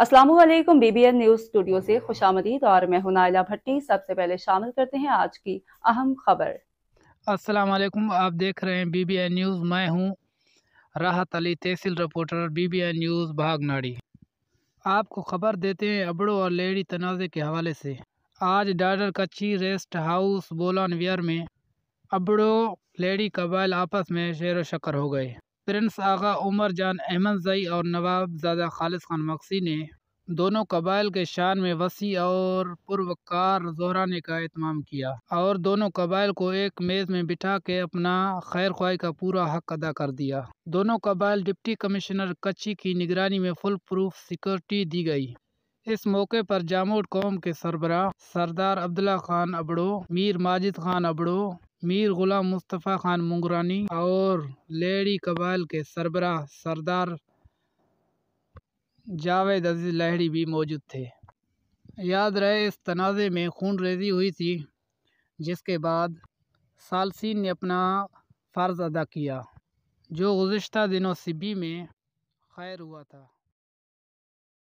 Aslam B N news studio से खुश आमदीद और मैं हूं नायला भट्टी सबसे पहले शामिल करते हैं आज की अहम खबर असलम आप देख रहे हैं एन न्यूज़ मैं हूं Rahat Ali tehsil reporter N news Bhagnari आपको खबर देते हैं अबड़ो और लेडी तनाज़े के हवाले से आज डाडर कच्ची रेस्ट हाउस बोलानवियर में अबड़ो लेडी कबाइल आपस में शेर व शक्कर हो गए प्रिंस आगा उमर जान अहमद जई और ज्यादा खालिद खान मक्सी ने दोनों कबाइल के शान में वसी और पुरवकार जोहराने का अहतमाम किया और दोनों कबाइल को एक मेज़ में बिठा के अपना खैर ख्वाही का पूरा हक अदा कर दिया दोनों कबाइल डिप्टी कमिश्नर कच्ची की निगरानी में फुल प्रूफ सिक्योरिटी दी गई इस मौके पर जामोट कौम के सरबरा सरदार अब्दुल्ला खान अबड़ो मीर माजिद खान अबड़ो मीर गुलाम मुस्तफ़ा खान मुंगरानी और लेडी कबाल के सरबरा सरदार जावेद अजीज़ लहड़ी भी मौजूद थे याद रहे इस तनाज़े में खून रेजी हुई थी जिसके बाद सालसिन ने अपना फ़र्ज़ अदा किया जो गुज्त दिनों सिब्बी में खैर हुआ था